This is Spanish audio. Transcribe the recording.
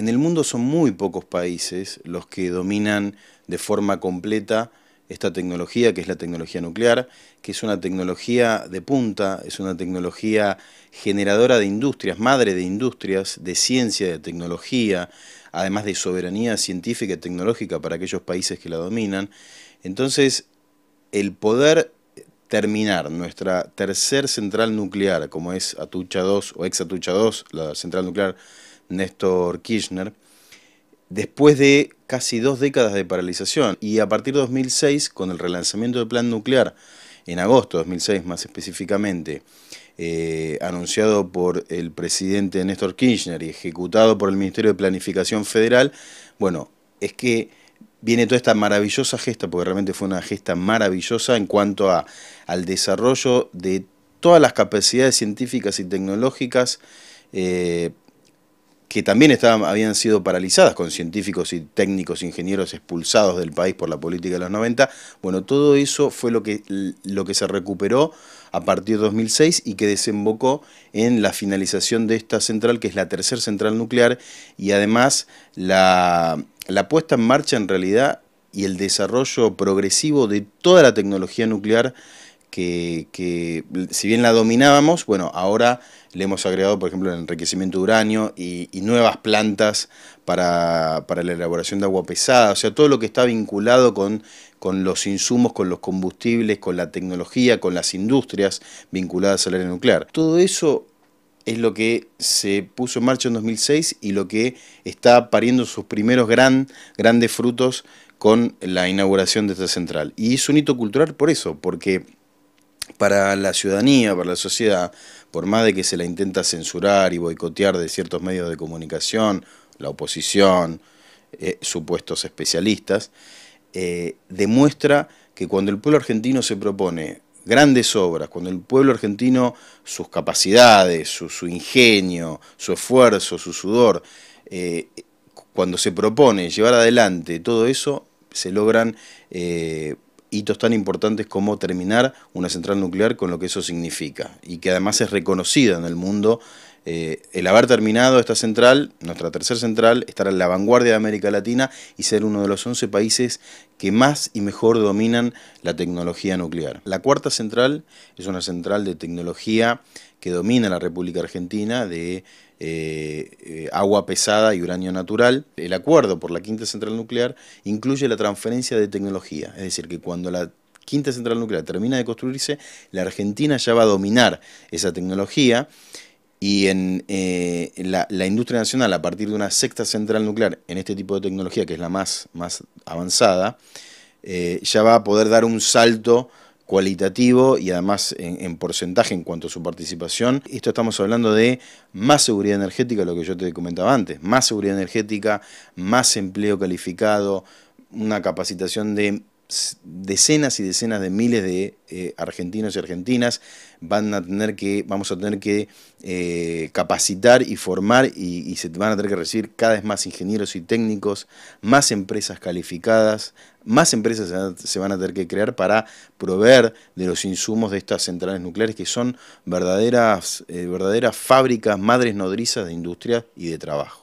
en el mundo son muy pocos países los que dominan de forma completa esta tecnología, que es la tecnología nuclear, que es una tecnología de punta, es una tecnología generadora de industrias, madre de industrias, de ciencia, de tecnología, además de soberanía científica y tecnológica para aquellos países que la dominan. Entonces, el poder terminar nuestra tercer central nuclear, como es Atucha 2 o ex Atucha 2, la central nuclear Néstor Kirchner, después de casi dos décadas de paralización y a partir de 2006, con el relanzamiento del plan nuclear, en agosto de 2006 más específicamente, eh, anunciado por el presidente Néstor Kirchner y ejecutado por el Ministerio de Planificación Federal, bueno, es que viene toda esta maravillosa gesta, porque realmente fue una gesta maravillosa en cuanto a, al desarrollo de todas las capacidades científicas y tecnológicas eh, que también habían sido paralizadas con científicos y técnicos, ingenieros expulsados del país por la política de los 90. Bueno, todo eso fue lo que, lo que se recuperó a partir de 2006 y que desembocó en la finalización de esta central, que es la tercera central nuclear, y además la, la puesta en marcha en realidad y el desarrollo progresivo de toda la tecnología nuclear que, si bien la dominábamos, bueno, ahora le hemos agregado, por ejemplo, el enriquecimiento de uranio y, nuevas plantas para, para, la elaboración de agua pesada, o sea, todo lo que está vinculado con, con los insumos, con los combustibles, con la tecnología, con las industrias vinculadas al área nuclear. Todo eso es lo que se puso en marcha en 2006 y lo que está pariendo sus primeros gran, grandes frutos con la inauguración de esta central. Y es un hito cultural por eso, porque para la ciudadanía, para la sociedad, por más de que se la intenta censurar y boicotear de ciertos medios de comunicación, la oposición, eh, supuestos especialistas, eh, demuestra que cuando el pueblo argentino se propone grandes obras, cuando el pueblo argentino, sus capacidades, su, ingenio, su esfuerzo, su sudor, eh, cuando se propone llevar adelante todo eso, se logran hitos tan importantes como terminar una central nuclear con lo que eso significa y que además es reconocida en el mundo eh, el haber terminado esta central, nuestra tercer central, estará en la vanguardia de América Latina y ser uno de los 11 países que más y mejor dominan la tecnología nuclear. La cuarta central es una central de tecnología que domina la República Argentina de eh, eh, agua pesada y uranio natural. El acuerdo por la quinta central nuclear incluye la transferencia de tecnología, es decir, que cuando la quinta central nuclear termina de construirse, la Argentina ya va a dominar esa tecnología y en eh, la, industria nacional, a partir de una sexta central nuclear en este tipo de tecnología, que es la más, más avanzada, eh, ya va a poder dar un salto cualitativo y además en, en, porcentaje en cuanto a su participación. Esto estamos hablando de más seguridad energética, lo que yo te comentaba antes, más seguridad energética, más empleo calificado, una capacitación de decenas y decenas de miles de eh, argentinos y argentinas van a tener que, vamos a tener que eh, capacitar y formar y, se van a tener que recibir cada vez más ingenieros y técnicos, más empresas calificadas, más empresas se van a tener que crear para proveer de los insumos de estas centrales nucleares que son verdaderas, eh, verdaderas fábricas, madres nodrizas de industria y de trabajo.